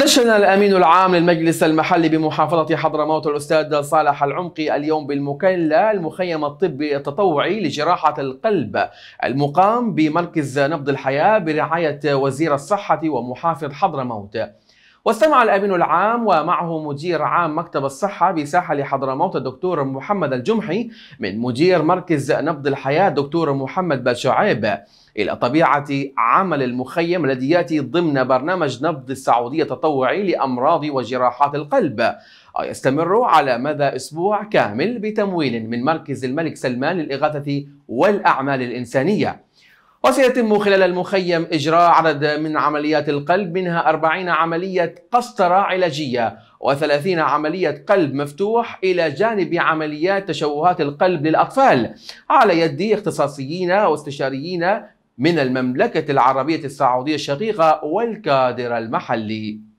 دشن الامين العام للمجلس المحلي بمحافظه حضرموت الاستاذ صالح العمقي اليوم بالمكلا المخيم الطبي التطوعي لجراحه القلب المقام بمركز نبض الحياه برعايه وزير الصحه ومحافظ حضرموت. واستمع الأمين العام ومعه مدير عام مكتب الصحة بساحة حضرموت الدكتور محمد الجمحي من مدير مركز نبض الحياة دكتور محمد بشعيب إلى طبيعة عمل المخيم الذي يأتي ضمن برنامج نبض السعودية التطوعي لأمراض وجراحات القلب يستمر على مدى أسبوع كامل بتمويل من مركز الملك سلمان للإغاثة والأعمال الإنسانية وسيتم خلال المخيم إجراء عدد من عمليات القلب منها 40 عملية قسطرة علاجية و30 عملية قلب مفتوح إلى جانب عمليات تشوهات القلب للأطفال على يد اختصاصيين واستشاريين من المملكة العربية السعودية الشقيقة والكادر المحلي